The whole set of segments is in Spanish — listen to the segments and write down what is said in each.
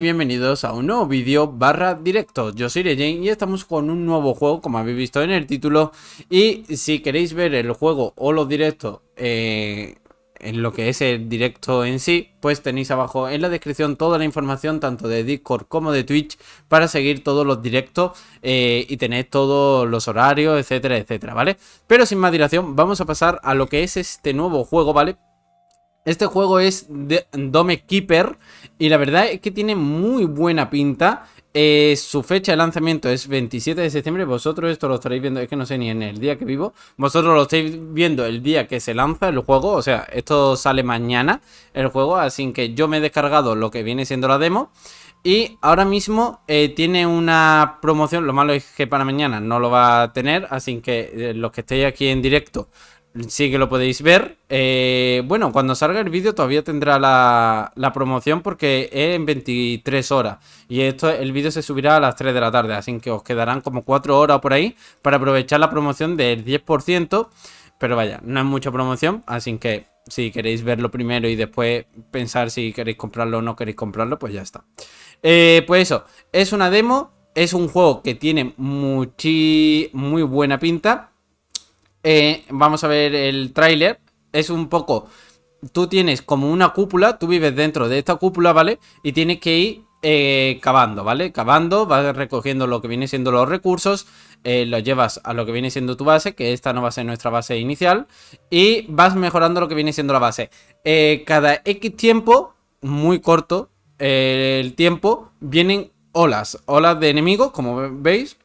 Bienvenidos a un nuevo vídeo barra directo, yo soy Regen y estamos con un nuevo juego como habéis visto en el título y si queréis ver el juego o los directos eh, en lo que es el directo en sí, pues tenéis abajo en la descripción toda la información tanto de Discord como de Twitch para seguir todos los directos eh, y tener todos los horarios, etcétera, etcétera, ¿vale? Pero sin más dilación vamos a pasar a lo que es este nuevo juego, ¿vale? Este juego es Dome Keeper y la verdad es que tiene muy buena pinta. Eh, su fecha de lanzamiento es 27 de septiembre. Vosotros esto lo estaréis viendo, es que no sé ni en el día que vivo. Vosotros lo estáis viendo el día que se lanza el juego. O sea, esto sale mañana el juego. Así que yo me he descargado lo que viene siendo la demo. Y ahora mismo eh, tiene una promoción. Lo malo es que para mañana no lo va a tener. Así que eh, los que estéis aquí en directo sí que lo podéis ver. Eh, bueno, cuando salga el vídeo todavía tendrá la, promoción porque es en 23 horas. Y esto el vídeo se subirá a las 3 de la tarde, así que os quedarán como 4 horas por ahí para aprovechar la promoción del 10%. Pero vaya, no es mucha promoción, así que si queréis verlo primero y después pensar si queréis comprarlo o no queréis comprarlo, pues ya está. Eh, pues eso, es una demo, es un juego que tiene muy buena pinta. Eh, vamos a ver el tráiler, es un poco... Tú tienes como una cúpula, tú vives dentro de esta cúpula, ¿vale? Y tienes que ir eh, cavando, ¿vale? Cavando, vas recogiendo lo que viene siendo los recursos, eh, los llevas a lo que viene siendo tu base, que esta no va a ser nuestra base inicial, y vas mejorando lo que viene siendo la base. cada X tiempo, muy corto el tiempo, vienen olas, olas de enemigos, como veis,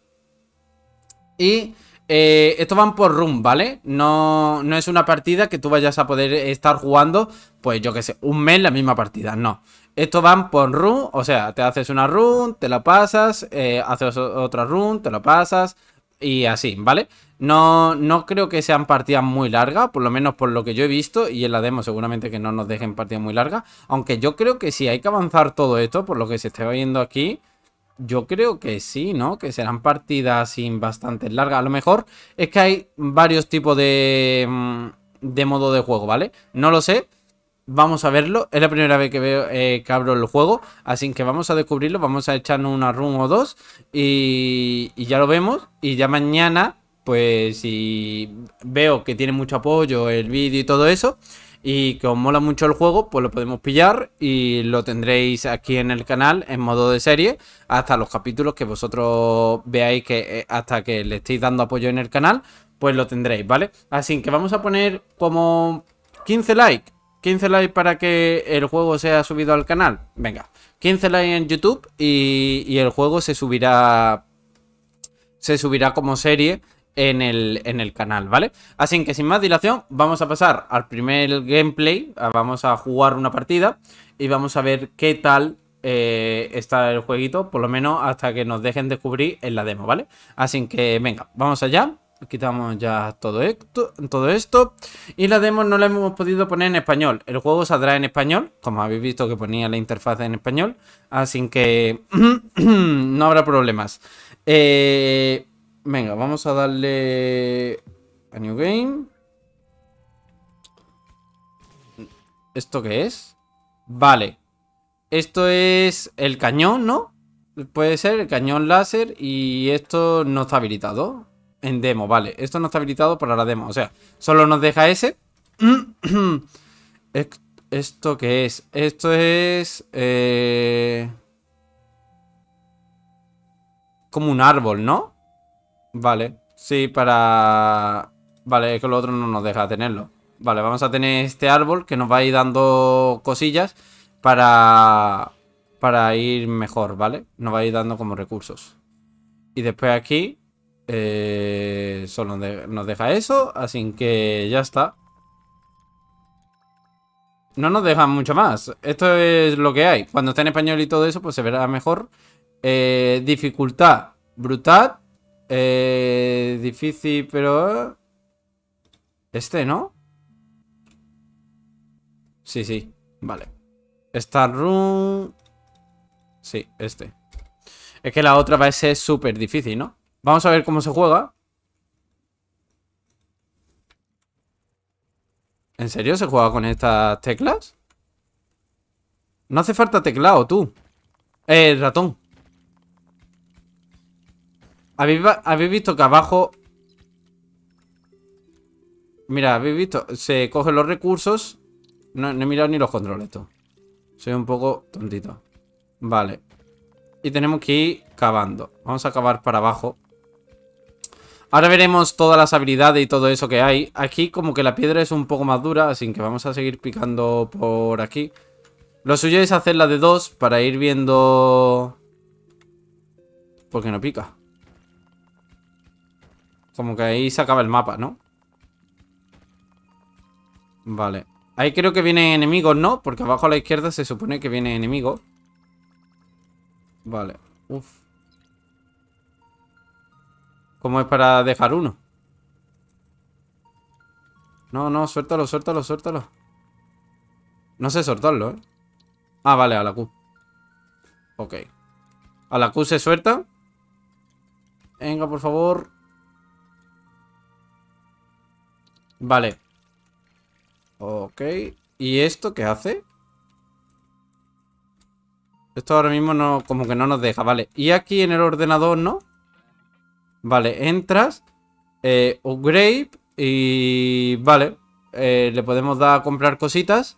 y eh, estos van por run, ¿vale? No, no es una partida que tú vayas a poder estar jugando, pues yo que sé, un mes la misma partida, no. Estos van por run, o sea, te haces una run, te la pasas, eh, haces otra run, te la pasas y así, ¿vale? No, no creo que sean partidas muy largas, por lo menos por lo que yo he visto y en la demo seguramente que no nos dejen partidas muy largas, aunque yo creo que si hay que avanzar todo esto, por lo que se está viendo aquí, yo creo que sí, ¿no? Que serán partidas sin bastante largas. A lo mejor es que hay varios tipos de, mm, de modo de juego, ¿vale? No lo sé. Vamos a verlo. Es la primera vez que veo eh, abro el juego. Así que vamos a descubrirlo. Vamos a echarnos una run o dos. Y, y ya lo vemos. Y ya mañana, pues si veo que tiene mucho apoyo el vídeo y todo eso, y que os mola mucho el juego, pues lo podemos pillar y lo tendréis aquí en el canal en modo de serie hasta los capítulos que vosotros veáis que eh, hasta que le estéis dando apoyo en el canal, pues lo tendréis, ¿vale? Así que vamos a poner como 15 likes, 15 likes para que el juego sea subido al canal, venga, 15 likes en YouTube y, y el juego se subirá, se subirá como serie en el, en el canal, ¿vale? Así que sin más dilación, vamos a pasar al primer gameplay, ah, vamos a jugar una partida y vamos a ver qué tal eh, está el jueguito, por lo menos hasta que nos dejen descubrir en la demo, ¿vale? Así que venga, vamos allá. Quitamos ya todo esto, todo esto Y la demo no la hemos podido poner en español El juego saldrá en español Como habéis visto que ponía la interfaz en español Así que no habrá problemas eh, Venga, vamos a darle a New Game. ¿Esto qué es? Vale. Esto es el cañón, ¿no? Puede ser el cañón láser y esto no está habilitado. En demo, vale. Esto no está habilitado para la demo. O sea, solo nos deja ese. ¿Esto qué es? Esto es... Eh, como un árbol, ¿no? Vale, sí, para... Vale, es que lo otro no nos deja tenerlo. Vale, vamos a tener este árbol que nos va a ir dando cosillas para... Para ir mejor, ¿vale? Nos va a ir dando como recursos. Y después aquí... Eh, solo nos deja eso, así que ya está. No nos dejan mucho más. Esto es lo que hay. Cuando esté en español y todo eso, pues se verá mejor. Eh, dificultad brutal eh, difícil, pero... Este, ¿no? Sí, sí, vale. Star Room... Sí, este. Es que la otra va ser súper difícil, ¿no? Vamos a ver cómo se juega. ¿En serio se juega con estas teclas? No hace falta teclado, tú. Eh, ratón. ¿Habéis, visto que abajo Mira, habéis visto, se cogen los recursos. No, no he mirado ni los controles esto. Soy un poco tontito. Vale. Y tenemos que ir cavando. Vamos a cavar para abajo. Ahora veremos todas las habilidades y todo eso que hay. Aquí como que la piedra es un poco más dura, así que vamos a seguir picando por aquí. Lo suyo es la de dos para ir viendo... Porque no pica. Como que ahí se acaba el mapa, ¿no? Vale. Ahí creo que vienen enemigos, ¿no? Porque abajo a la izquierda se supone que viene enemigos. Vale. Uf. ¿Cómo es para dejar uno? No, no, suéltalo, suéltalo, suéltalo. No sé soltarlo, ¿eh? Ah, vale, a la Q. Ok. A la Q se suelta. Venga, por favor. Vale. Ok. ¿Y esto qué hace? Esto ahora mismo no, como que no nos deja, vale. Y aquí en el ordenador, ¿no? Vale, entras. Eh, upgrade. Y vale. Eh, le podemos dar a comprar cositas.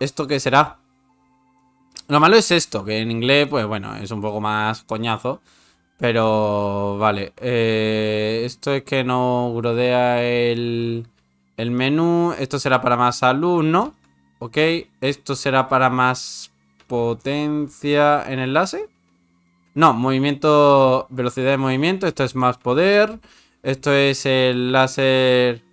¿Esto qué será? Lo malo es esto, que en inglés, pues bueno, es un poco más coñazo. Pero vale. Eh, esto es que no rodea el el menú, esto será para más alumno. Ok, esto será para más potencia en enlace. No, movimiento, velocidad de movimiento. Esto es más poder. Esto es el láser...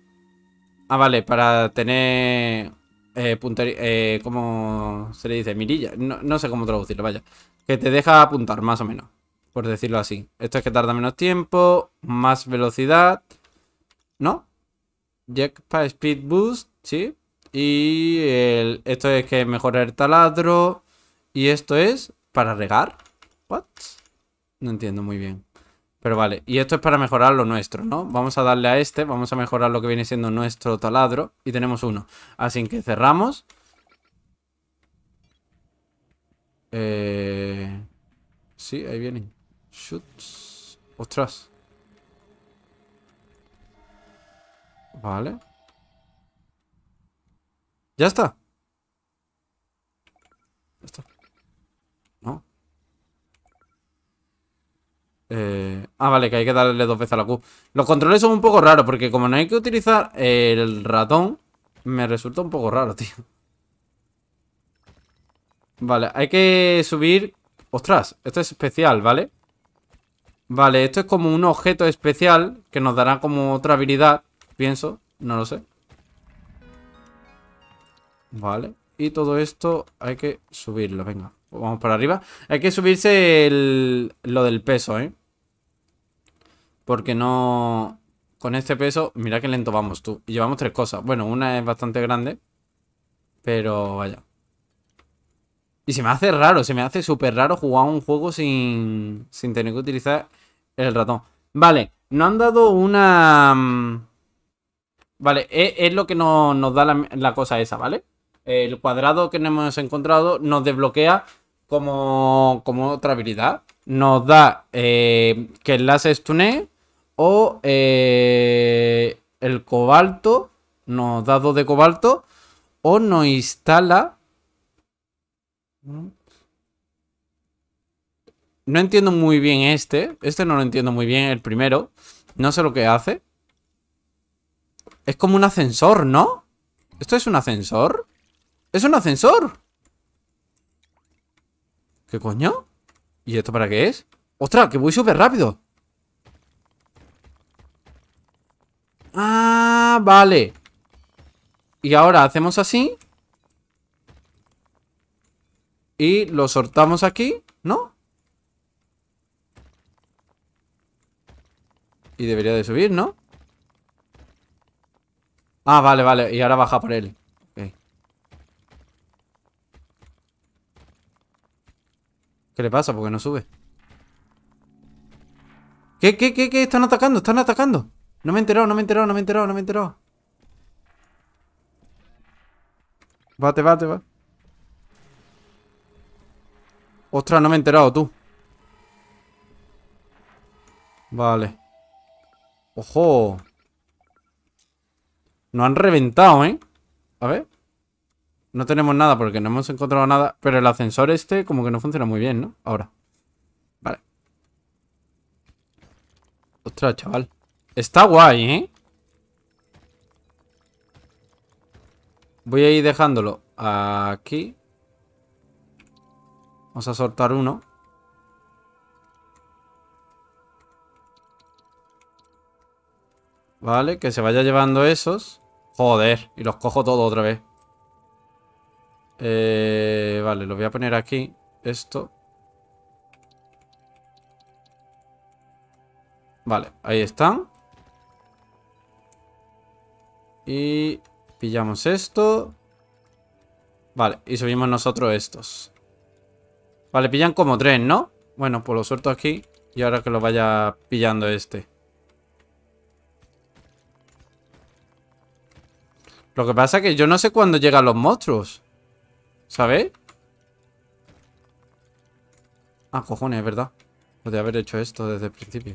Ah, vale, para tener... Eh, eh ¿Cómo se le dice? Mirilla. No, no sé cómo traducirlo, vaya. Que te deja apuntar, más o menos. Por decirlo así. Esto es que tarda menos tiempo. Más velocidad. ¿No? Jack para Speed Boost, ¿sí? Y esto es que mejora el taladro. Y esto es para regar. ¿What? No entiendo muy bien. Pero vale, y esto es para mejorar lo nuestro, ¿no? Vamos a darle a este, vamos a mejorar lo que viene siendo nuestro taladro. Y tenemos uno. Así que cerramos. Eh... Sí, ahí vienen. Shoots. Ostras. Vale. Ya está. Ya está. No. Eh, ah, vale, que hay que darle dos veces a la Q. Los controles son un poco raros, porque como no hay que utilizar el ratón, me resulta un poco raro, tío. Vale, hay que subir... Ostras, esto es especial, ¿vale? Vale, esto es como un objeto especial que nos dará como otra habilidad. Pienso, no lo sé. Vale. Y todo esto hay que subirlo, venga. Vamos para arriba. Hay que subirse el, lo del peso, ¿eh? Porque no... Con este peso, mira que lento vamos tú. Y llevamos tres cosas. Bueno, una es bastante grande. Pero vaya. Y se me hace raro, se me hace súper raro jugar un juego sin, sin tener que utilizar el ratón. Vale, no han dado una... Mm, Vale, e, es, lo que nos, nos da la, cosa esa, ¿vale? El cuadrado que no hemos encontrado nos desbloquea como, como otra habilidad. Nos da eh, que láser estune o eh, el cobalto, nos da dos de cobalto, o nos instala... No entiendo muy bien este, este no lo entiendo muy bien, el primero, no sé lo que hace. Es como un ascensor, ¿no? ¿Esto es un ascensor? ¡Es un ascensor! ¿Qué coño? ¿Y esto para qué es? ¡Ostras, que voy súper rápido! ¡Ah, vale! Y ahora hacemos así. Y lo soltamos aquí, ¿no? Y debería de subir, ¿no? Ah, vale, vale. Y ahora baja por él. ¿Qué le pasa? Porque no sube. ¿Qué, qué, qué, qué? Están atacando, están atacando. No me he enterado, no me he enterado, no me he enterado, no me he enterado. vate, bate, va. Ostras, no me he enterado tú. Vale. ¡Ojo! Nos han reventado, ¿eh? A ver. No tenemos nada porque no hemos encontrado nada. Pero el ascensor este como que no funciona muy bien, ¿no? Ahora. Vale. Ostras, chaval. Está guay, ¿eh? Voy a ir dejándolo aquí. Vamos a soltar uno. Vale, que se vaya llevando esos. Joder, y los cojo todo otra vez. Eh, vale, lo voy a poner aquí. Esto. Vale, ahí están. Y pillamos esto. Vale, y subimos nosotros estos. Vale, pillan como tres, ¿no? Bueno, pues lo suelto aquí. Y ahora que lo vaya pillando este. Lo que pasa es que yo no sé cuándo llegan los monstruos. ¿Sabes? Ah, cojones, es verdad. Podría haber hecho esto desde el principio.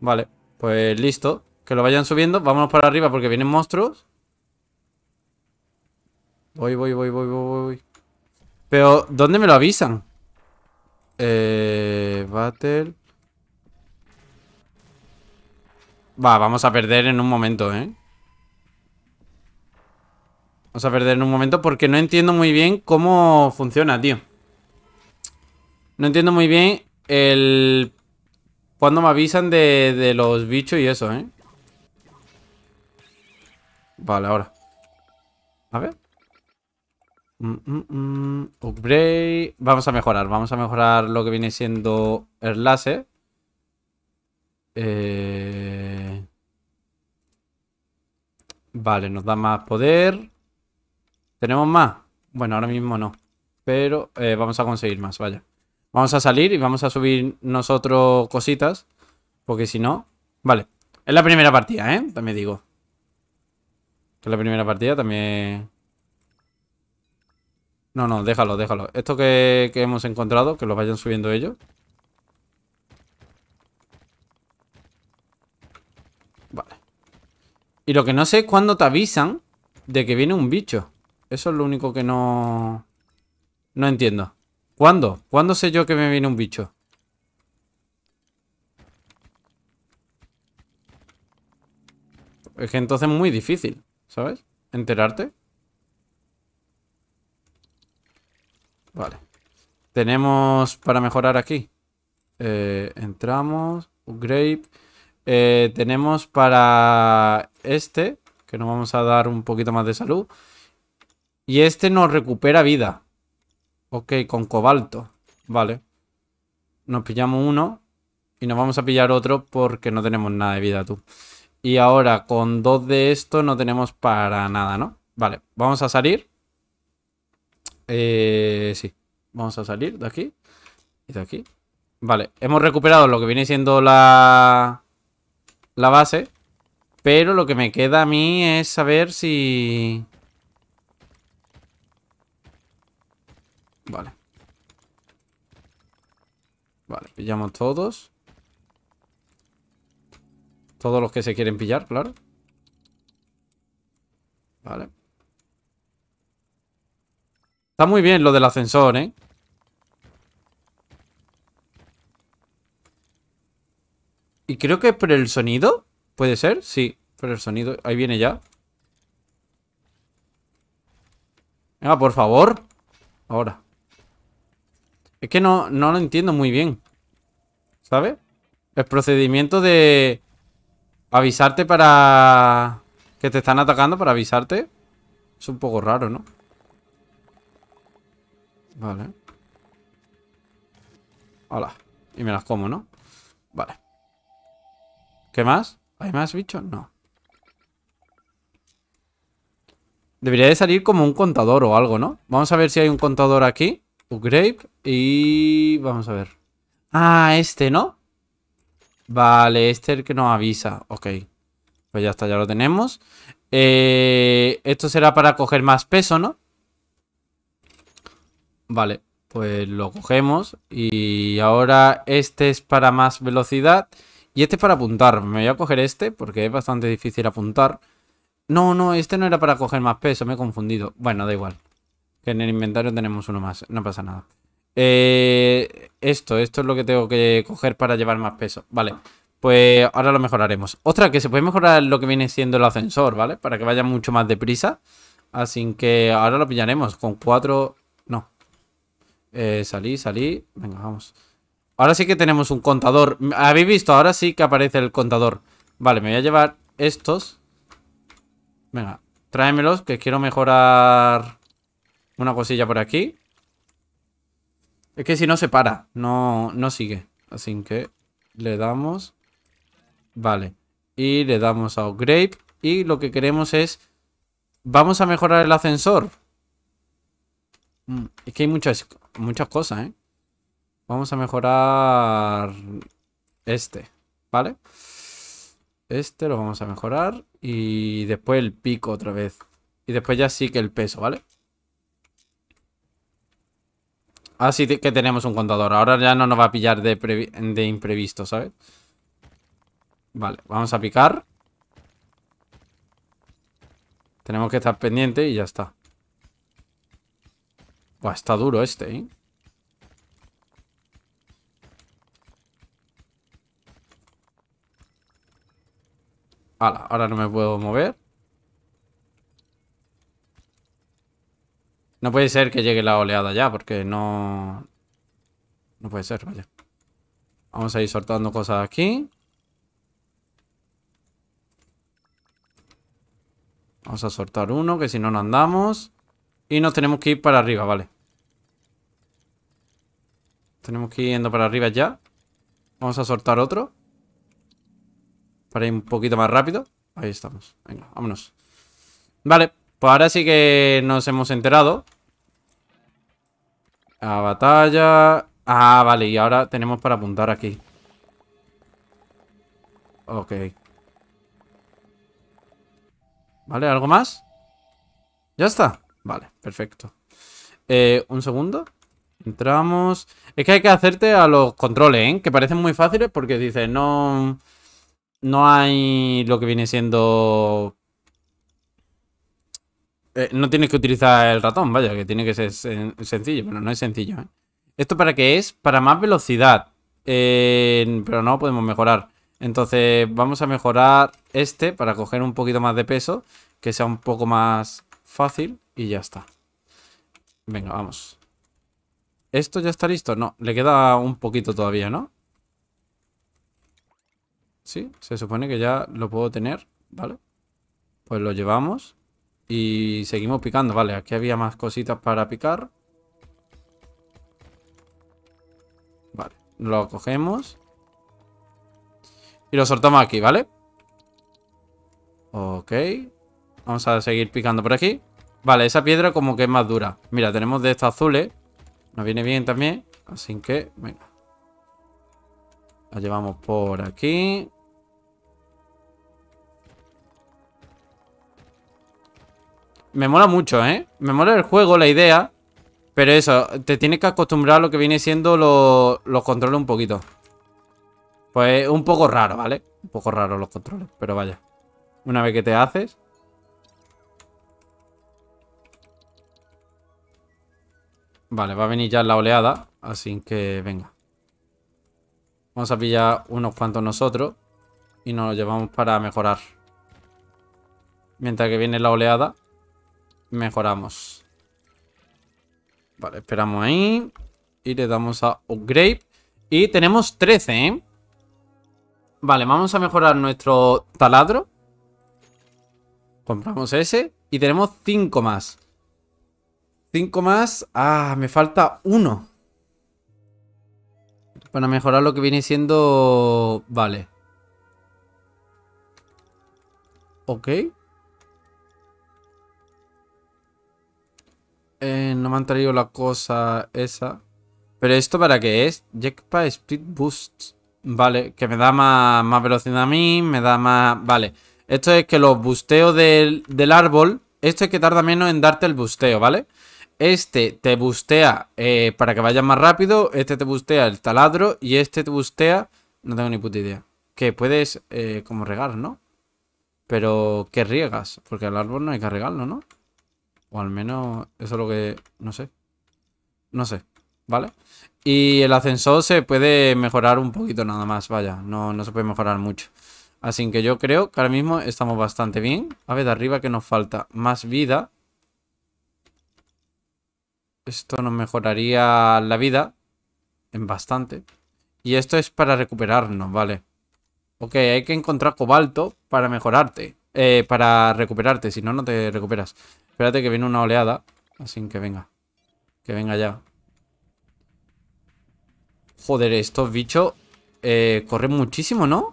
Vale, pues listo. Que lo vayan subiendo. Vámonos para arriba porque vienen monstruos. Voy, voy, voy, voy, voy, voy. Pero, ¿dónde me lo avisan? Eh, battle. Va, vamos a perder en un momento, ¿eh? Vamos a perder en un momento porque no entiendo muy bien cómo funciona, tío. No entiendo muy bien el... Cuando me avisan de, los bichos y eso, ¿eh? Vale, ahora. A ver. Mm, mm, mm, upgrade. Vamos a mejorar. Vamos a mejorar lo que viene siendo el láser. Eh... Vale, nos da más poder. ¿Tenemos más? Bueno, ahora mismo no. Pero eh, vamos a conseguir más, vaya. Vamos a salir y vamos a subir nosotros cositas. Porque si no... Vale. Es la primera partida, ¿eh? También digo. es la primera partida también... No, no, déjalo, déjalo. Esto que, que hemos encontrado, que lo vayan subiendo ellos. Vale. Y lo que no sé es cuándo te avisan de que viene un bicho. Eso es lo único que no... No entiendo. ¿Cuándo? ¿Cuándo sé yo que me viene un bicho? Es que entonces es muy difícil, ¿sabes? Enterarte. Vale. Tenemos para mejorar aquí. Eh, entramos. Upgrade. Eh, tenemos para este, que nos vamos a dar un poquito más de salud. Y este nos recupera vida. Ok, con cobalto. Vale. Nos pillamos uno. Y nos vamos a pillar otro porque no tenemos nada de vida, tú. Y ahora con dos de estos no tenemos para nada, ¿no? Vale, vamos a salir. Eh, sí, vamos a salir de aquí. Y de aquí. Vale, hemos recuperado lo que viene siendo la, la base. Pero lo que me queda a mí es saber si... Vale. Vale, pillamos todos. Todos los que se quieren pillar, claro. Vale. Está muy bien lo del ascensor, ¿eh? Y creo que por el sonido, ¿puede ser? Sí, por el sonido. Ahí viene ya. Venga, por favor. Ahora. Es que no, no lo entiendo muy bien. ¿Sabes? El procedimiento de avisarte para... Que te están atacando para avisarte. Es un poco raro, ¿no? Vale. Hola. Y me las como, ¿no? Vale. ¿Qué más? ¿Hay más bichos? No. Debería de salir como un contador o algo, ¿no? Vamos a ver si hay un contador aquí. Upgrade y... Vamos a ver. Ah, este, ¿no? Vale, este es el que nos avisa. Ok. Pues ya está, ya lo tenemos. Eh, esto será para coger más peso, ¿no? Vale, pues lo cogemos. Y ahora este es para más velocidad. Y este es para apuntar. Me voy a coger este porque es bastante difícil apuntar. No, no, este no era para coger más peso, me he confundido. Bueno, da igual. Que en el inventario tenemos uno más, no pasa nada. Eh, esto, esto es lo que tengo que coger para llevar más peso. Vale, pues ahora lo mejoraremos. Otra, que se puede mejorar lo que viene siendo el ascensor, ¿vale? Para que vaya mucho más deprisa. Así que ahora lo pillaremos con cuatro... No. Eh, salí, salí. Venga, vamos. Ahora sí que tenemos un contador. ¿Habéis visto? Ahora sí que aparece el contador. Vale, me voy a llevar estos. Venga, tráemelos, que quiero mejorar... Una cosilla por aquí. Es que si no se para, no, no sigue. Así que le damos... Vale. Y le damos a upgrade. Y lo que queremos es... Vamos a mejorar el ascensor. Mm. Es que hay muchas, muchas cosas, ¿eh? Vamos a mejorar... Este, ¿vale? Este lo vamos a mejorar. Y después el pico otra vez. Y después ya sí que el peso, ¿vale? Así ah, que tenemos un contador. Ahora ya no nos va a pillar de, de imprevisto, ¿sabes? Vale, vamos a picar. Tenemos que estar pendiente y ya está. Buah, está duro este, ¿eh? ahora no me puedo mover. No puede ser que llegue la oleada ya, porque no... No puede ser, vaya. Vamos a ir soltando cosas aquí. Vamos a soltar uno, que si no, no andamos. Y nos tenemos que ir para arriba, vale. Tenemos que ir yendo para arriba ya. Vamos a soltar otro. Para ir un poquito más rápido. Ahí estamos. Venga, vámonos. Vale, pues ahora sí que nos hemos enterado a batalla. Ah, vale, y ahora tenemos para apuntar aquí. Ok. ¿Vale? ¿Algo más? ¿Ya está? Vale, perfecto. Eh, un segundo. Entramos. Es que hay que hacerte a los controles, ¿eh? Que parecen muy fáciles porque dice, no... No hay lo que viene siendo eh, no tienes que utilizar el ratón, vaya, que tiene que ser sencillo, pero no es sencillo. ¿eh? ¿Esto para qué es? Para más velocidad. pero no podemos mejorar. Entonces vamos a mejorar este para coger un poquito más de peso, que sea un poco más fácil y ya está. Venga, vamos. ¿Esto ya está listo? No, le queda un poquito todavía, ¿no? Sí, se supone que ya lo puedo tener, ¿vale? Pues lo llevamos. Y seguimos picando, vale. Aquí había más cositas para picar. Vale, lo cogemos. Y lo soltamos aquí, ¿vale? Ok. Vamos a seguir picando por aquí. Vale, esa piedra como que es más dura. Mira, tenemos de estas azules. Nos viene bien también. Así que, venga. La llevamos por aquí. Me mola mucho, ¿eh? Me mola el juego, la idea. Pero eso, te tienes que acostumbrar a lo que viene siendo los controles un poquito. Pues un poco raro, ¿vale? Un poco raro los controles, pero vaya. Una vez que te haces... Vale, va a venir ya la oleada, así que venga. Vamos a pillar unos cuantos nosotros y nos lo llevamos para mejorar. Mientras que viene la oleada. Mejoramos. Vale, esperamos ahí. Y le damos a upgrade. Y tenemos 13, ¿eh? Vale, vamos a mejorar nuestro taladro. Compramos ese. Y tenemos 5 más. 5 más. Ah, me falta uno. Para mejorar lo que viene siendo... Vale. Ok. Eh, no me han traído la cosa esa. ¿Pero esto para qué es? Jackpa Speed Boost. Vale, que me da más, velocidad a mí, me da más... Vale, esto es que los busteos del, árbol... Esto es que tarda menos en darte el busteo, ¿vale? Este te bustea eh, para que vayas más rápido, este te bustea el taladro y este te bustea... No tengo ni puta idea. Que puedes eh, como regar, ¿no? Pero que riegas, porque el árbol no hay que regarlo, ¿no? O al menos eso es lo que... No sé. No sé. ¿Vale? Y el ascensor se puede mejorar un poquito nada más. Vaya, no, no se puede mejorar mucho. Así que yo creo que ahora mismo estamos bastante bien. A ver, de arriba que nos falta más vida. Esto nos mejoraría la vida en bastante. Y esto es para recuperarnos, ¿vale? Ok, hay que encontrar cobalto para mejorarte. Eh, para recuperarte, si no, no te recuperas. Espérate que viene una oleada. Así que venga. Que venga ya. Joder, estos bichos eh, corren muchísimo, ¿no?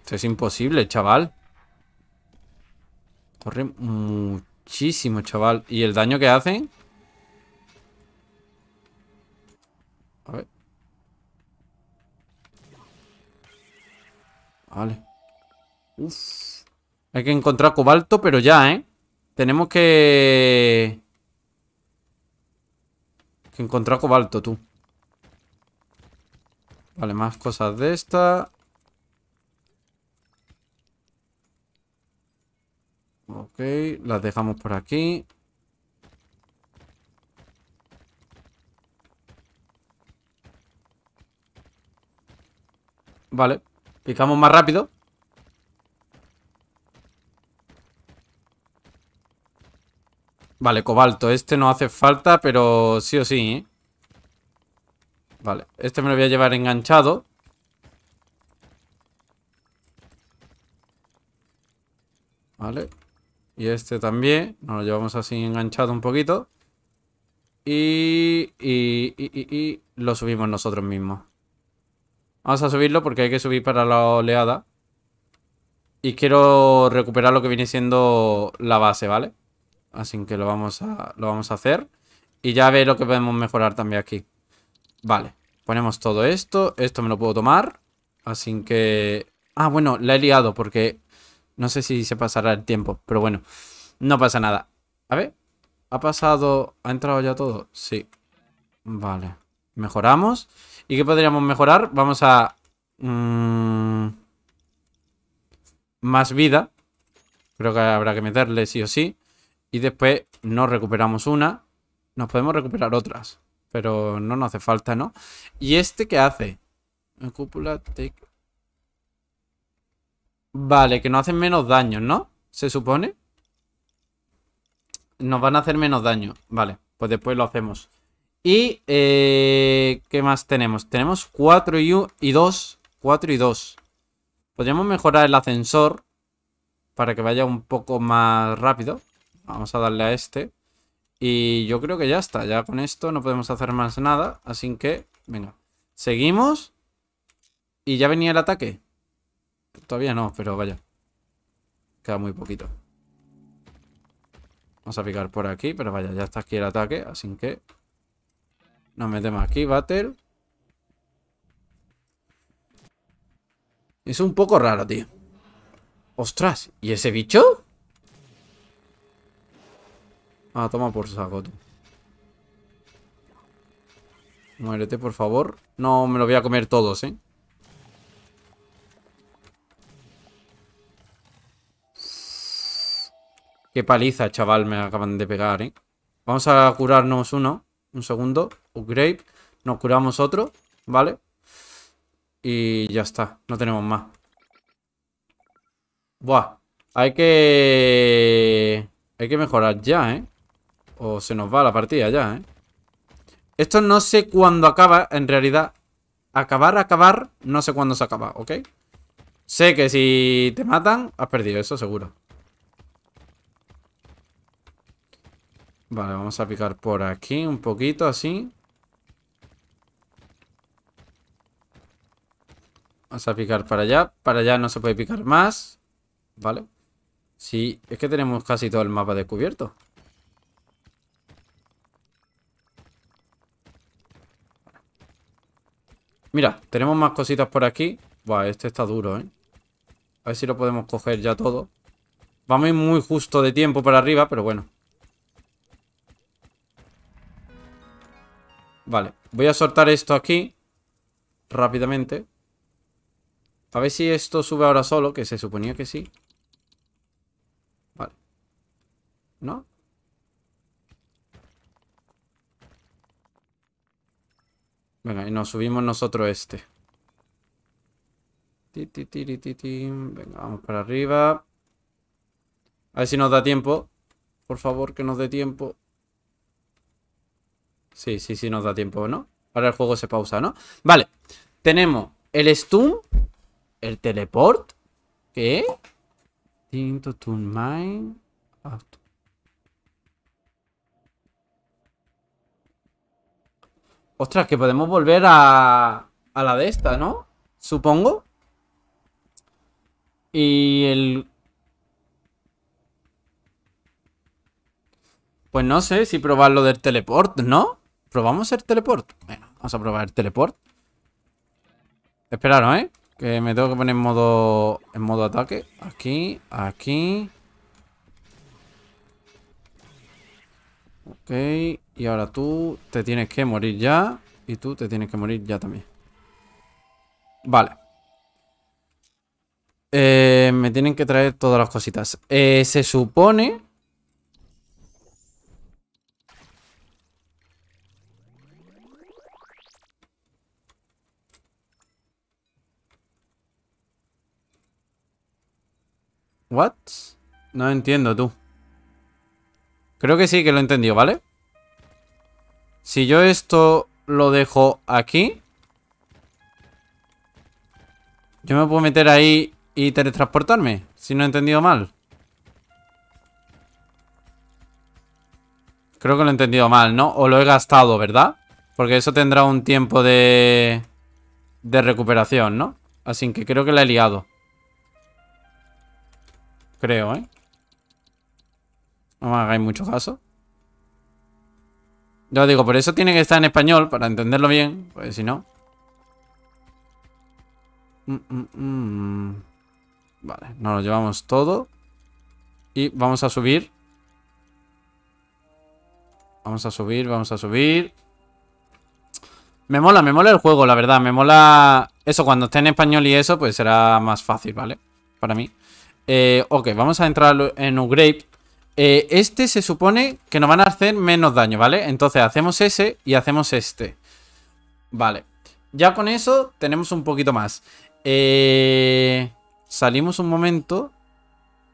Esto es imposible, chaval. Corren muchísimo, chaval. ¿Y el daño que hacen? A ver. Vale. Uf. Hay que encontrar cobalto, pero ya, ¿eh? Tenemos que... Que encontrar cobalto, tú. Vale, más cosas de esta. Ok, las dejamos por aquí. Vale, picamos más rápido. Vale, cobalto. Este no hace falta, pero sí o sí. ¿eh? Vale, este me lo voy a llevar enganchado. Vale. Y este también. Nos lo llevamos así enganchado un poquito. Y, y, y, lo subimos nosotros mismos. Vamos a subirlo porque hay que subir para la oleada. Y quiero recuperar lo que viene siendo la base, ¿vale? Así que lo vamos a, lo vamos a hacer. Y ya ve lo que podemos mejorar también aquí. Vale, ponemos todo esto. Esto me lo puedo tomar. Así que... Ah, bueno, la he liado porque no sé si se pasará el tiempo. Pero bueno, no pasa nada. A ver, ¿ha pasado... ¿Ha entrado ya todo? Sí. Vale, mejoramos. ¿Y qué podríamos mejorar? Vamos a... Mm, más vida. Creo que habrá que meterle sí o sí. Y después no recuperamos una. Nos podemos recuperar otras. Pero no nos hace falta, ¿no? ¿Y este qué hace? Cúpula, Vale, que nos hacen menos daño, ¿no? Se supone. Nos van a hacer menos daño. Vale, pues después lo hacemos. Y, eh, ¿qué más tenemos? Tenemos 4 y, y 2. 4 y 2. Podríamos mejorar el ascensor para que vaya un poco más rápido. Vamos a darle a este. Y yo creo que ya está. Ya con esto no podemos hacer más nada. Así que, venga. Seguimos. Y ya venía el ataque. Todavía no, pero vaya. Queda muy poquito. Vamos a picar por aquí, pero vaya, ya está aquí el ataque. Así que... Nos metemos aquí, Battle. Es un poco raro, tío. ¡Ostras! ¿Y ese bicho? Ah, toma por saco Muérete, por favor. No me lo voy a comer todos, ¿eh? Qué paliza, chaval, me acaban de pegar, ¿eh? Vamos a curarnos uno. Un segundo. Upgrade. Nos curamos otro, ¿vale? Y ya está. No tenemos más. Buah. Hay que... Hay que mejorar ya, ¿eh? O pues se nos va la partida ya, ¿eh? Esto no sé cuándo acaba, en realidad. Acabar, acabar, no sé cuándo se acaba, ¿ok? Sé que si te matan, has perdido, eso seguro. Vale, vamos a picar por aquí un poquito, así. Vamos a picar para allá. Para allá no se puede picar más. Vale. Sí, es que tenemos casi todo el mapa descubierto. Mira, tenemos más cositas por aquí. Buah, este está duro, ¿eh? A ver si lo podemos coger ya todo. Vamos muy justo de tiempo para arriba, pero bueno. Vale, voy a soltar esto aquí. Rápidamente. A ver si esto sube ahora solo, que se suponía que sí. Vale. ¿No? Venga, y nos subimos nosotros este. Venga, vamos para arriba. A ver si nos da tiempo. Por favor, que nos dé tiempo. Sí, sí, sí nos da tiempo, ¿no? Ahora el juego se pausa, ¿no? Vale, tenemos el stun, el teleport, ¿Qué? Tinto to mine, Ostras, que podemos volver a, a la de esta, ¿no? Supongo. Y el... Pues no sé si probar lo del teleport, ¿no? ¿Probamos el teleport? Bueno, vamos a probar el teleport. Esperaros, ¿eh? Que me tengo que poner en modo, en modo ataque. Aquí, aquí. Ok. Y ahora tú te tienes que morir ya. Y tú te tienes que morir ya también. Vale. Eh, me tienen que traer todas las cositas. Eh, se supone... What? No entiendo tú. Creo que sí que lo he entendido, ¿vale? Si yo esto lo dejo aquí... Yo me puedo meter ahí y teletransportarme, si no he entendido mal. Creo que lo he entendido mal, ¿no? O lo he gastado, ¿verdad? Porque eso tendrá un tiempo de... De recuperación, ¿no? Así que creo que la he liado. Creo, ¿eh? No me hagáis mucho caso. Yo digo, por eso tiene que estar en español, para entenderlo bien, pues si no. Mm, mm, mm. Vale, nos lo llevamos todo. Y vamos a subir. Vamos a subir, vamos a subir. Me mola, me mola el juego, la verdad. Me mola... Eso, cuando esté en español y eso, pues será más fácil, ¿vale? Para mí. Eh, ok, vamos a entrar en upgrade. Eh, este se supone que nos van a hacer menos daño, ¿vale? Entonces hacemos ese y hacemos este. Vale. Ya con eso tenemos un poquito más. Eh, salimos un momento.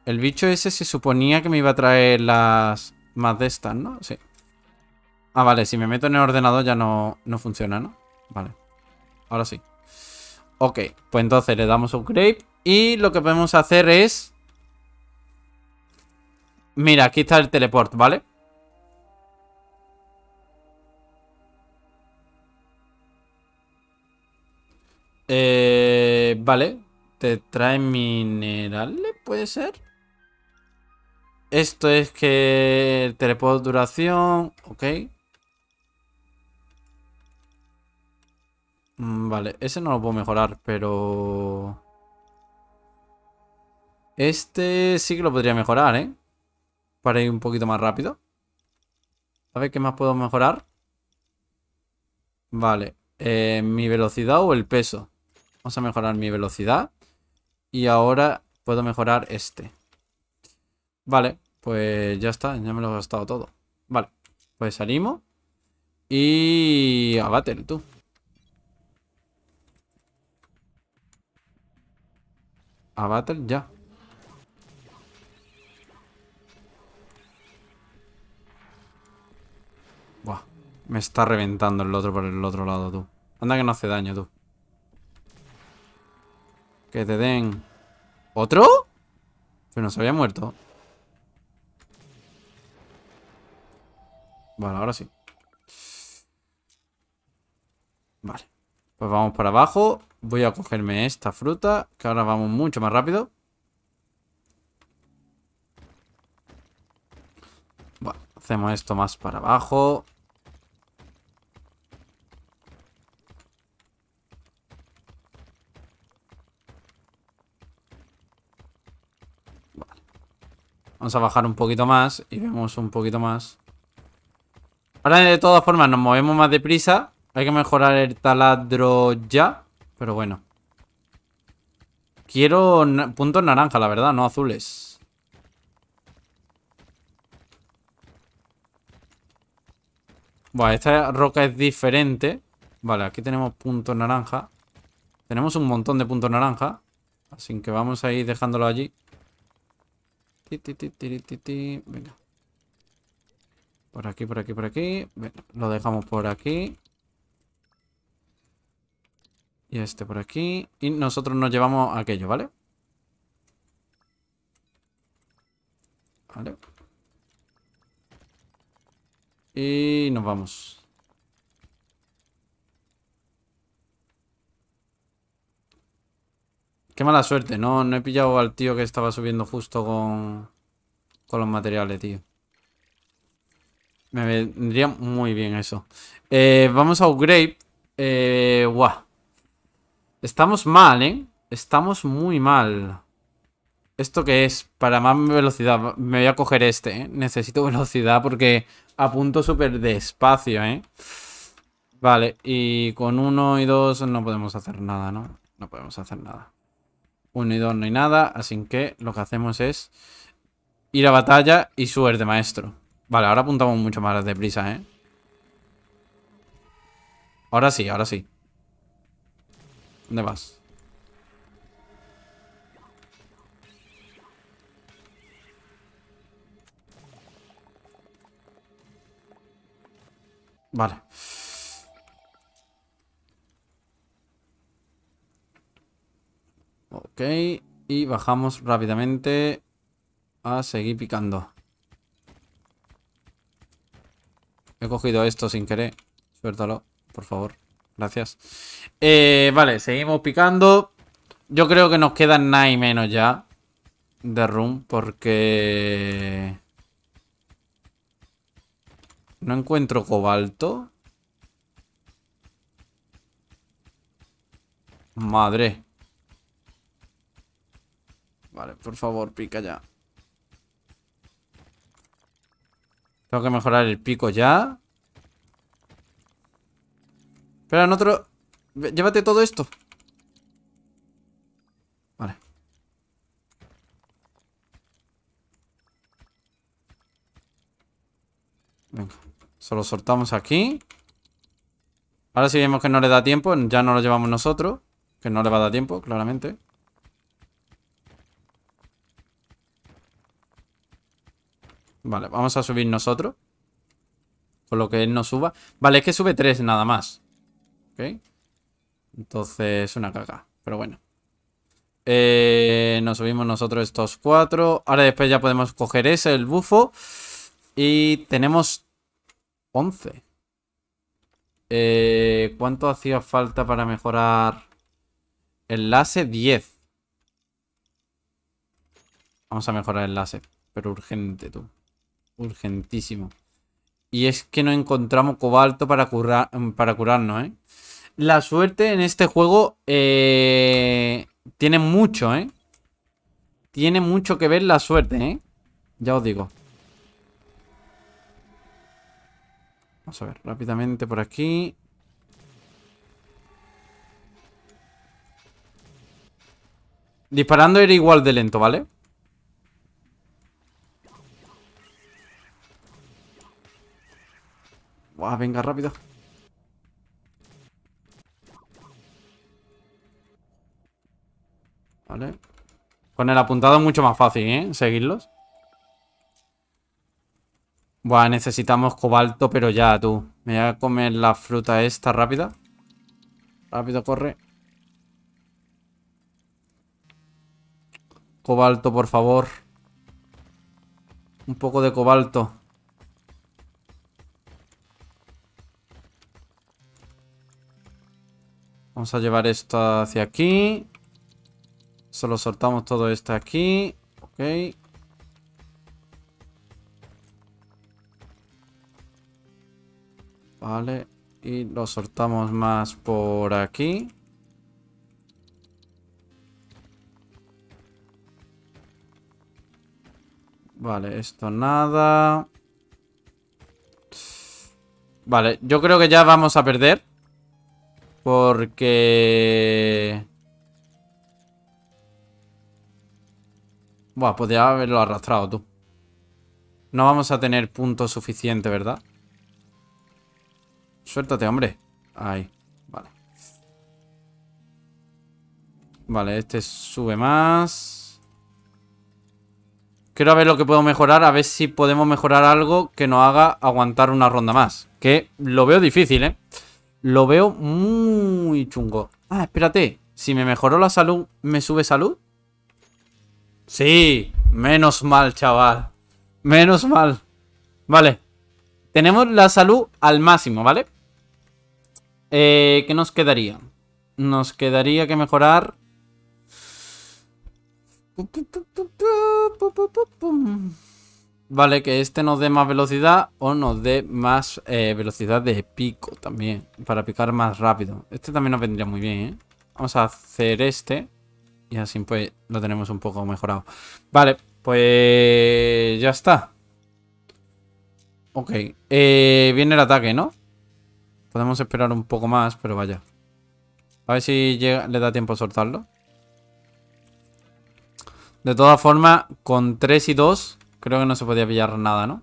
El bicho ese se suponía que me iba a traer las... Más de estas, ¿no? Sí. Ah, vale, si me meto en el ordenador ya no, no funciona, ¿no? Vale. Ahora sí. Ok, pues entonces le damos upgrade. Y lo que podemos hacer es Mira, aquí está el teleport, ¿vale? Eh, vale. Te trae minerales, puede ser. Esto es que el teleport duración. Ok. Mm, vale, ese no lo puedo mejorar, pero... Este sí que lo podría mejorar, ¿eh? para ir un poquito más rápido. A ver qué más puedo mejorar. Vale. Eh, mi velocidad o el peso. Vamos a mejorar mi velocidad. Y ahora puedo mejorar este. Vale, pues ya está. Ya me lo he gastado todo. Vale, pues salimos. Y... A battle, tú. A ya. Me está reventando el otro por el otro lado, tú. Anda que no hace daño, tú. Que te den... ¿Otro? Pero no se había muerto. Vale, ahora sí. Vale. Pues vamos para abajo. Voy a cogerme esta fruta, que ahora vamos mucho más rápido. Vale, hacemos esto más para abajo. Vamos a bajar un poquito más y vemos un poquito más. Ahora de todas formas nos movemos más deprisa. Hay que mejorar el taladro ya. Pero bueno. Quiero puntos naranja, la verdad, no azules. Bueno, esta roca es diferente. Vale, aquí tenemos puntos naranja. Tenemos un montón de puntos naranja. Así que vamos a ir dejándolo allí. Por aquí, por aquí, por aquí. lo dejamos por aquí. Y este por aquí. Y nosotros nos llevamos aquello, ¿vale? Vale. Y nos vamos. Qué mala suerte, no, no he pillado al tío que estaba subiendo justo con, con los materiales, tío. Me vendría muy bien eso. Eh, vamos a upgrade. Eh, Estamos mal, ¿eh? Estamos muy mal. ¿Esto qué es? Para más velocidad. Me voy a coger este, ¿eh? Necesito velocidad porque apunto súper despacio, ¿eh? Vale, y con uno y dos no podemos hacer nada, ¿no? No podemos hacer nada dos no hay nada, así que lo que hacemos es ir a batalla y suerte, maestro. Vale, ahora apuntamos mucho más deprisa, ¿eh? Ahora sí, ahora sí. ¿Dónde vas? Vale. Ok, y bajamos rápidamente a seguir picando. He cogido esto sin querer. Suéltalo, por favor. Gracias. Eh, vale, seguimos picando. Yo creo que nos quedan nada y menos ya de room porque... No encuentro cobalto. Madre. Vale, por favor, pica ya. Tengo que mejorar el pico ya. Espera, en otro... Llévate todo esto. Vale. Venga. solo lo soltamos aquí. Ahora si vemos que no le da tiempo, ya no lo llevamos nosotros. Que no le va a dar tiempo, claramente. Vale, vamos a subir nosotros. Con lo que él no suba. Vale, es que sube 3 nada más. ¿Ok? Entonces es una caca, Pero bueno. Eh, nos subimos nosotros estos 4 Ahora después ya podemos coger ese, el bufo. Y tenemos 11. Eh, ¿Cuánto hacía falta para mejorar Enlace, 10. Vamos a mejorar el enlace. Pero urgente, tú. Urgentísimo. Y es que no encontramos cobalto para, para curarnos, ¿eh? La suerte en este juego eh, tiene mucho, ¿eh? Tiene mucho que ver la suerte, ¿eh? Ya os digo. Vamos a ver, rápidamente por aquí. Disparando era igual de lento, ¿vale? Buah, venga, rápido. Vale. Con el apuntado es mucho más fácil, ¿eh? Seguirlos. Buah, necesitamos cobalto, pero ya, tú. Me voy a comer la fruta esta rápida. Rápido, corre. Cobalto, por favor. Un poco de cobalto. Vamos a llevar esto hacia aquí. Solo soltamos todo esto aquí. Ok. Vale. Y lo soltamos más por aquí. Vale, esto nada. Vale, yo creo que ya vamos a perder. Porque... Buah, podría haberlo arrastrado tú. No vamos a tener puntos suficiente, ¿verdad? Suéltate, hombre. Ahí, vale. Vale, este sube más. Quiero ver lo que puedo mejorar, a ver si podemos mejorar algo que nos haga aguantar una ronda más. Que lo veo difícil, ¿eh? Lo veo muy chungo. Ah, espérate. Si me mejoró la salud, ¿me sube salud? Sí, menos mal, chaval. Menos mal. Vale. Tenemos la salud al máximo, ¿vale? Eh, ¿Qué nos quedaría? Nos quedaría que mejorar... Vale, que este nos dé más velocidad o nos dé más eh, velocidad de pico también, para picar más rápido. Este también nos vendría muy bien, ¿eh? Vamos a hacer este y así pues lo tenemos un poco mejorado. Vale, pues ya está. Ok, eh, viene el ataque, ¿no? Podemos esperar un poco más, pero vaya. A ver si llega, le da tiempo a soltarlo. De todas formas, con 3 y 2 Creo que no se podía pillar nada, ¿no?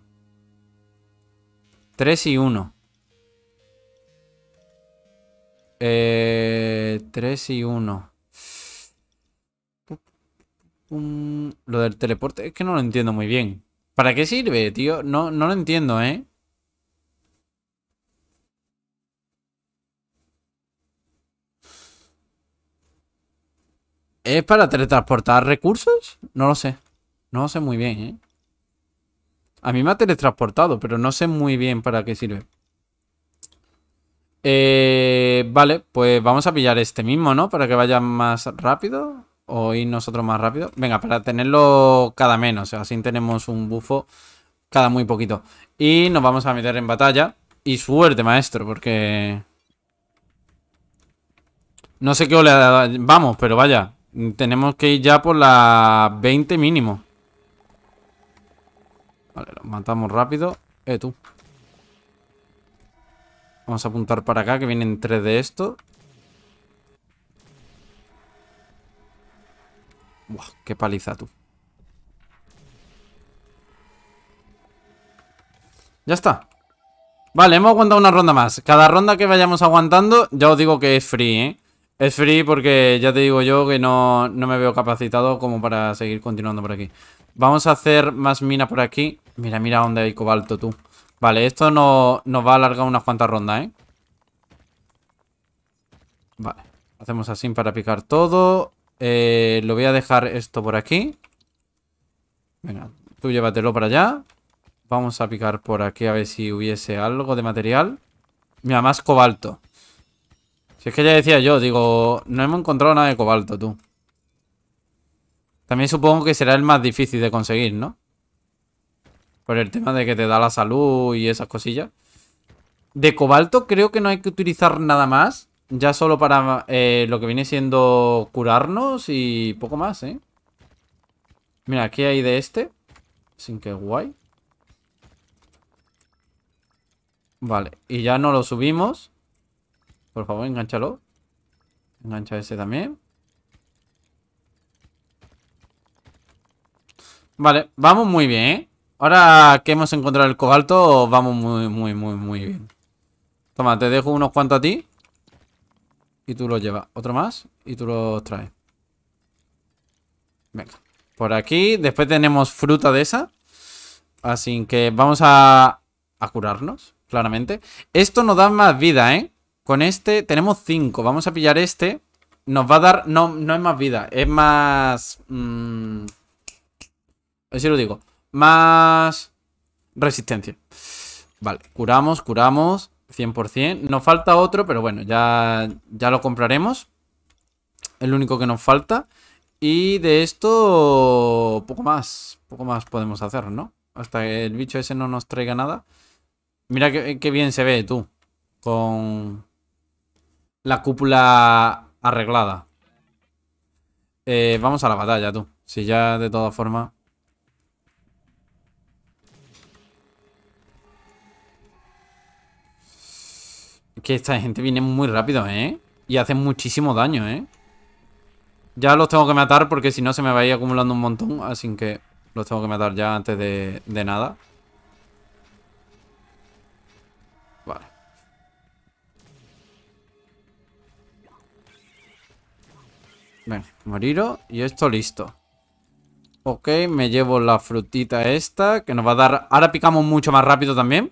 3 y 1. 3 eh, y 1. lo del teleporte es que no lo entiendo muy bien. ¿Para qué sirve, tío? No, no lo entiendo, ¿eh? ¿Es para teletransportar recursos? No lo sé. No lo sé muy bien, ¿eh? A mí me ha teletransportado, pero no sé muy bien para qué sirve. Eh, vale, pues vamos a pillar este mismo, ¿no? Para que vaya más rápido. O ir nosotros más rápido. Venga, para tenerlo cada menos. así tenemos un bufo cada muy poquito. Y nos vamos a meter en batalla. Y suerte, maestro, porque... No sé qué oleada... vamos, pero vaya. Tenemos que ir ya por la 20 mínimo. Vale, los matamos rápido. Eh, tú. Vamos a apuntar para acá, que vienen tres de estos. Buah, qué paliza tú. Ya está. Vale, hemos aguantado una ronda más. Cada ronda que vayamos aguantando, ya os digo que es free, ¿eh? Es free porque ya te digo yo que no, no me veo capacitado como para seguir continuando por aquí. Vamos a hacer más mina por aquí. Mira, mira dónde hay cobalto, tú. Vale, esto no, nos va a alargar unas cuantas rondas, ¿eh? Vale. Hacemos así para picar todo. Eh, lo voy a dejar esto por aquí. Venga, tú llévatelo para allá. Vamos a picar por aquí a ver si hubiese algo de material. Mira, más cobalto. Si es que ya decía yo, digo, no hemos encontrado nada de cobalto, tú. También supongo que será el más difícil de conseguir, ¿no? Por el tema de que te da la salud y esas cosillas. De cobalto creo que no hay que utilizar nada más. Ya solo para eh, lo que viene siendo curarnos y poco más, ¿eh? Mira, aquí hay de este. Sin que guay. Vale, y ya no lo subimos. Por favor, enganchalo. Engancha ese también. Vale, vamos muy bien, ¿eh? Ahora que hemos encontrado el cobalto, vamos muy, muy, muy, muy bien. Toma, te dejo unos cuantos a ti. Y tú los llevas. Otro más. Y tú los traes. Venga. Por aquí. Después tenemos fruta de esa. Así que vamos a, curarnos, claramente. Esto nos da más vida, ¿eh? Con este tenemos cinco. Vamos a pillar este. Nos va a dar... No, no es más vida. Es más... Mmm... Así lo digo. Más resistencia. Vale, curamos, curamos. 100%. Nos falta otro, pero bueno, ya, ya lo compraremos. El único que nos falta. Y de esto, poco más. Poco más podemos hacer, ¿no? Hasta que el bicho ese no nos traiga nada. Mira qué, bien se ve, tú. Con la cúpula arreglada. Eh, vamos a la batalla, tú. Si ya de todas formas... Que esta gente viene muy rápido, ¿eh? Y hace muchísimo daño, ¿eh? Ya los tengo que matar porque si no se me va a ir acumulando un montón. Así que los tengo que matar ya antes de, nada. Vale. Venga, moriro. y esto listo. Ok, me llevo la frutita esta que nos va a dar... Ahora picamos mucho más rápido también.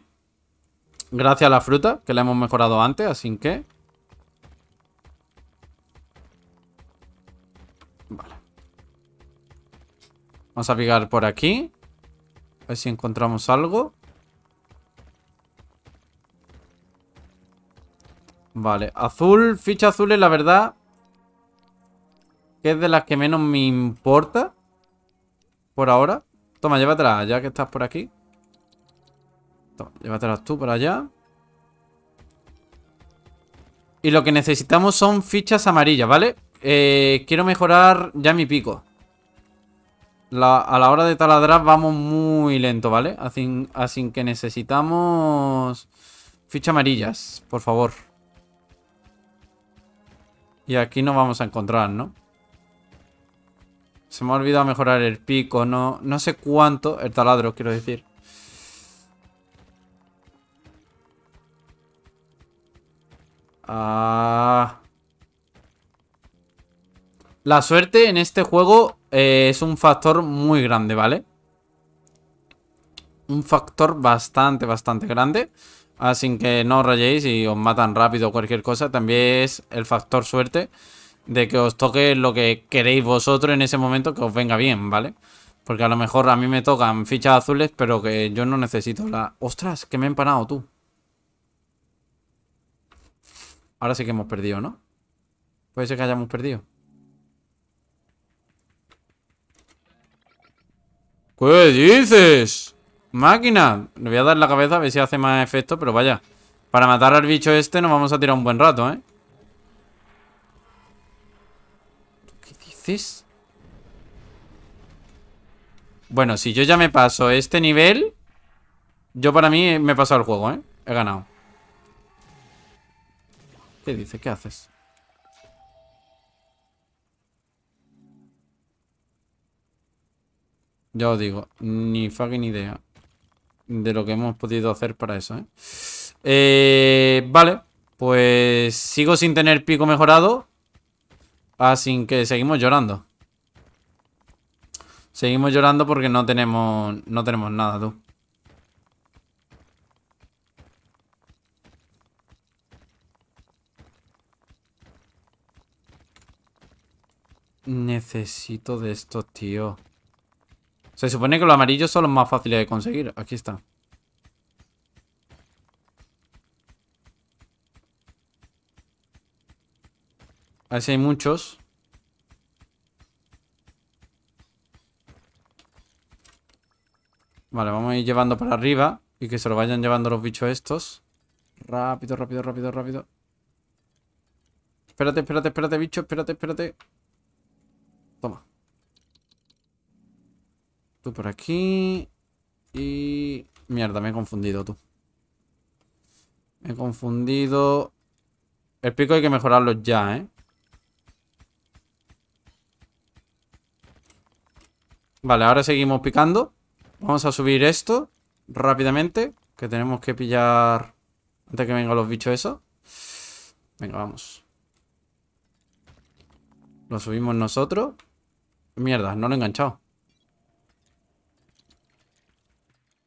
Gracias a la fruta, que la hemos mejorado antes, así que... Vale. Vamos a picar por aquí. A ver si encontramos algo. Vale, azul, ficha azul es la verdad Que es de las que menos me importa Por ahora Toma, llévatela, ya que estás por aquí llévatelas tú para allá. Y lo que necesitamos son fichas amarillas, ¿vale? Eh, quiero mejorar ya mi pico. a la hora de taladrar vamos muy lento, ¿vale? Así, así que necesitamos fichas amarillas, por favor. Y aquí nos vamos a encontrar, ¿no? Se me ha olvidado mejorar el pico, no, no sé cuánto, el taladro quiero decir. Ah. La suerte en este juego eh, es un factor muy grande, ¿vale? Un factor bastante, bastante grande. Así ah, que no os rayéis y os matan rápido o cualquier cosa. También es el factor suerte de que os toque lo que queréis vosotros en ese momento que os venga bien, ¿vale? Porque a lo mejor a mí me tocan fichas azules, pero que yo no necesito la... ¡Ostras! Que me he empanado tú. Ahora sí que hemos perdido, ¿no? Puede ser que hayamos perdido. ¿Qué dices? Máquina. Le voy a dar la cabeza a ver si hace más efecto, pero vaya. Para matar al bicho este nos vamos a tirar un buen rato, ¿eh? ¿Qué dices? Bueno, si yo ya me paso este nivel, yo para mí me he pasado el juego, ¿eh? He ganado. ¿Qué dice? ¿Qué haces? Ya os digo, ni fucking idea de lo que hemos podido hacer para eso, ¿eh? ¿eh? Vale, pues sigo sin tener pico mejorado. Así que seguimos llorando. Seguimos llorando porque no tenemos, no tenemos nada, tú. Necesito de esto, tío. Se supone que los amarillos son los más fáciles de conseguir. Aquí está. A ver si hay muchos. Vale, vamos a ir llevando para arriba. Y que se lo vayan llevando los bichos estos. Rápido, rápido, rápido, rápido. Espérate, espérate, espérate, bicho. Espérate, espérate. Tú por aquí. Y... Mierda, me he confundido, tú. Me he confundido. El pico hay que mejorarlo ya, ¿eh? Vale, ahora seguimos picando. Vamos a subir esto rápidamente. Que tenemos que pillar antes que vengan los bichos esos. Venga, vamos. Lo subimos nosotros. Mierda, no lo he enganchado.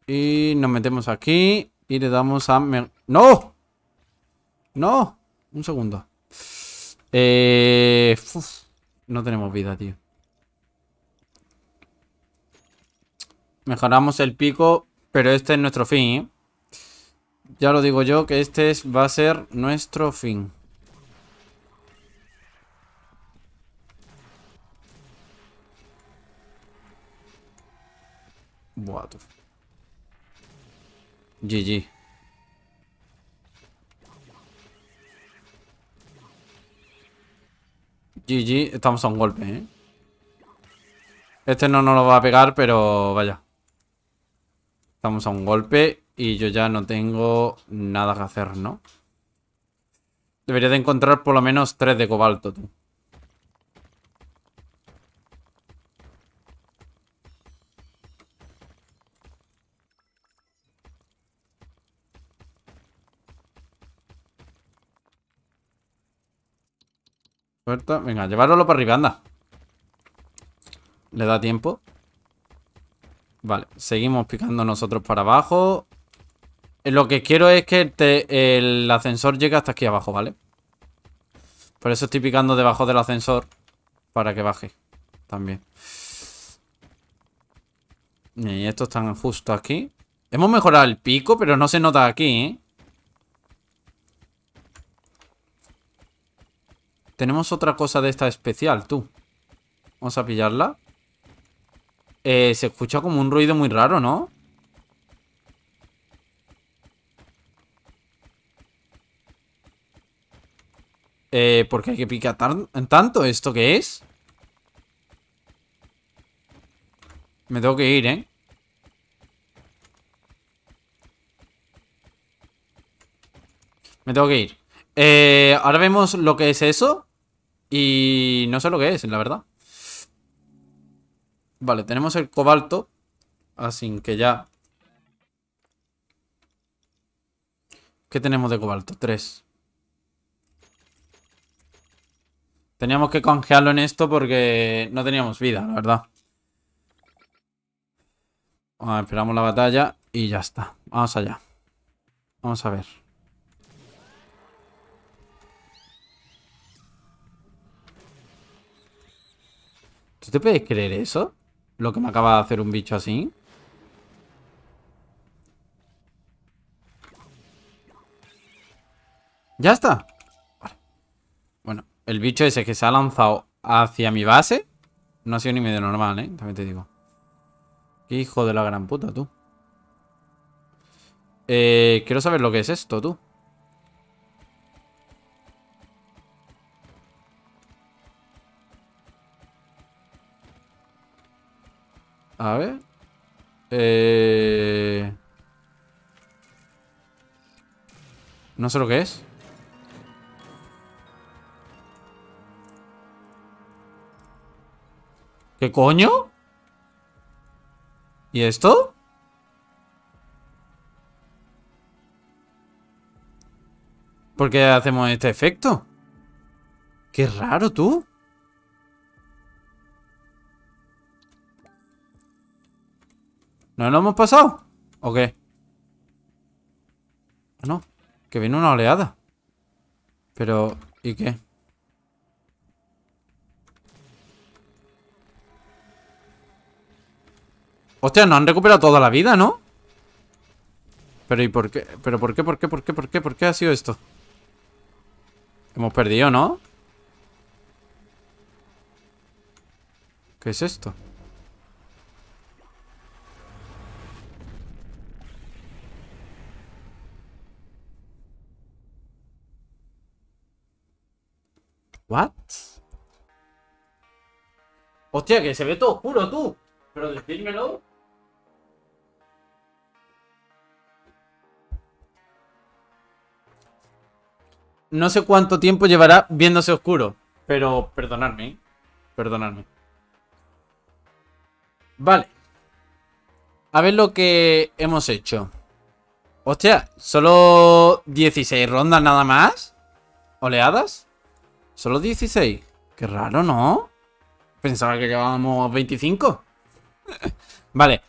Y nos metemos aquí y le damos a... ¡No! ¡No! Un segundo. Eh, no tenemos vida, tío. Mejoramos el pico, pero este es nuestro fin. ¿eh? Ya lo digo yo, que este va a ser nuestro fin. Buah, GG. GG, estamos a un golpe, ¿eh? Este no nos lo va a pegar, pero vaya. Estamos a un golpe y yo ya no tengo nada que hacer, ¿no? Debería de encontrar por lo menos tres de cobalto, tú. Venga, llevároslo para arriba, anda. ¿Le da tiempo? Vale, seguimos picando nosotros para abajo. Eh, lo que quiero es que el ascensor llegue hasta aquí abajo, ¿vale? Por eso estoy picando debajo del ascensor para que baje también. Y estos están justo aquí. Hemos mejorado el pico, pero no se nota aquí, ¿eh? Tenemos otra cosa de esta especial, tú. Vamos a pillarla. Eh, se escucha como un ruido muy raro, ¿no? Eh, ¿por qué hay que picar tanto? ¿Esto que es? Me tengo que ir, ¿eh? Me tengo que ir. Eh, ahora vemos lo que es eso. Y no sé lo que es, la verdad. Vale, tenemos el cobalto. Así que ya... ¿Qué tenemos de cobalto? Tres. Teníamos que congelarlo en esto porque no teníamos vida, la verdad. esperamos la batalla y ya está. Vamos allá. Vamos a ver. ¿Tú te puedes creer eso? Lo que me acaba de hacer un bicho así. Ya está. Bueno, el bicho ese que se ha lanzado hacia mi base no ha sido ni medio normal, ¿eh? También te digo. Qué hijo de la gran puta, tú. Eh, quiero saber lo que es esto, tú. A ver. Eh, no sé lo que es. ¿Qué coño? ¿Y esto? ¿Por qué hacemos este efecto? Qué raro, tú. ¿No lo hemos pasado? ¿O qué? No, que viene una oleada. Pero, ¿y qué? Hostia, nos han recuperado toda la vida, ¿no? Pero, ¿y por qué? ¿Pero por qué, por qué, por qué, por qué, por qué ha sido esto? Hemos perdido, ¿no? ¿Qué es esto? ¿What? Hostia, que se ve todo oscuro, tú. Pero decírmelo. No sé cuánto tiempo llevará viéndose oscuro. Pero perdonadme, Perdonadme. Vale. A ver lo que hemos hecho. Hostia, solo 16 rondas nada más. ¿Oleadas? Solo 16. Qué raro, ¿no? Pensaba que llevábamos 25. vale.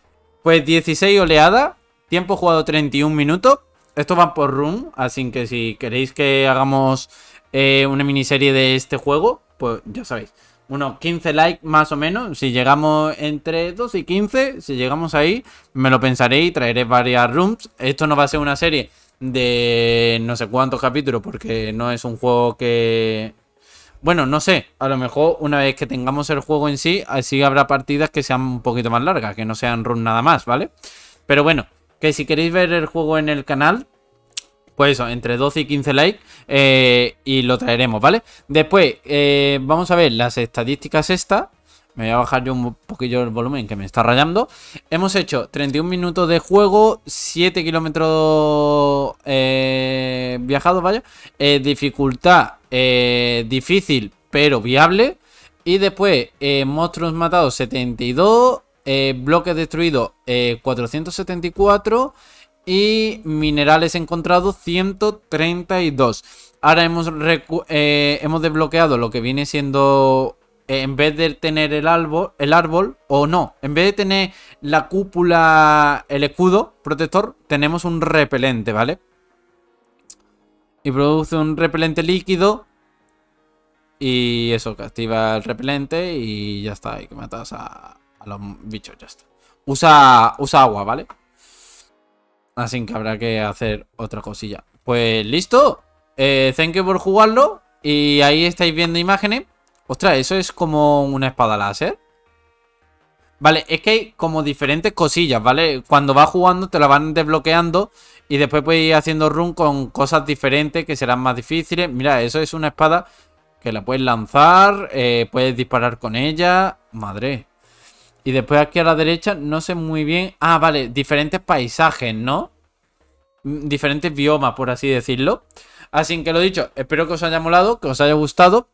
Pues 16 oleada. Tiempo jugado 31 minutos. Esto va por room. Así que si queréis que hagamos eh, una miniserie de este juego, pues ya sabéis. Unos 15 likes más o menos. Si llegamos entre 2 y 15, si llegamos ahí, me lo pensaré y traeré varias rooms. Esto no va a ser una serie de no sé cuántos capítulos porque no es un juego que bueno, no sé. A lo mejor una vez que tengamos el juego en sí, así habrá partidas que sean un poquito más largas, que no sean run nada más, ¿vale? Pero bueno, que si queréis ver el juego en el canal, pues eso, entre 12 y 15 likes eh, y lo traeremos, ¿vale? Después, eh, vamos a ver las estadísticas estas. Me voy a bajar yo un poquillo el volumen que me está rayando. Hemos hecho 31 minutos de juego, 7 kilómetros eh, viajados, vaya. Eh, dificultad eh, difícil, pero viable. Y después, monstruos matados 72, bloques destruidos 474 y minerales encontrados 132. Ahora hemos, hemos desbloqueado lo que viene siendo en vez de tener el árbol, el árbol, o no, en vez de tener la cúpula, el escudo protector, tenemos un repelente, ¿vale? Y produce un repelente líquido. Y eso, que activa el repelente y ya está. Y que matas a, los bichos, ya está. Usa, usa agua, ¿vale? Así que habrá que hacer otra cosilla. Pues listo. Eh, thank you por jugarlo. Y ahí estáis viendo imágenes. Ostras, ¿eso es como una espada láser? Vale, es que hay como diferentes cosillas, ¿vale? Cuando vas jugando te la van desbloqueando y después puedes ir haciendo run con cosas diferentes que serán más difíciles. Mira, eso es una espada que la puedes lanzar, eh, puedes disparar con ella. Madre. Y después aquí a la derecha, no sé muy bien... Ah, vale, diferentes paisajes, ¿no? Mm, diferentes biomas, por así decirlo. Así que lo dicho, espero que os haya molado, que os haya gustado.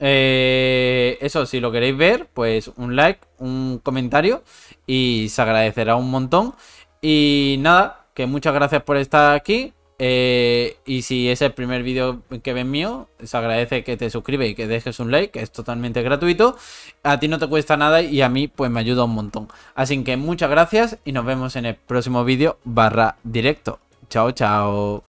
Eh, eso, si lo queréis ver, pues un like, un comentario y se agradecerá un montón. Y nada, que muchas gracias por estar aquí. Eh, y si es el primer vídeo que ven mío, se agradece que te suscribas y que dejes un like, que es totalmente gratuito. A ti no te cuesta nada y a mí pues me ayuda un montón. Así que muchas gracias y nos vemos en el próximo vídeo barra directo. Chao, chao.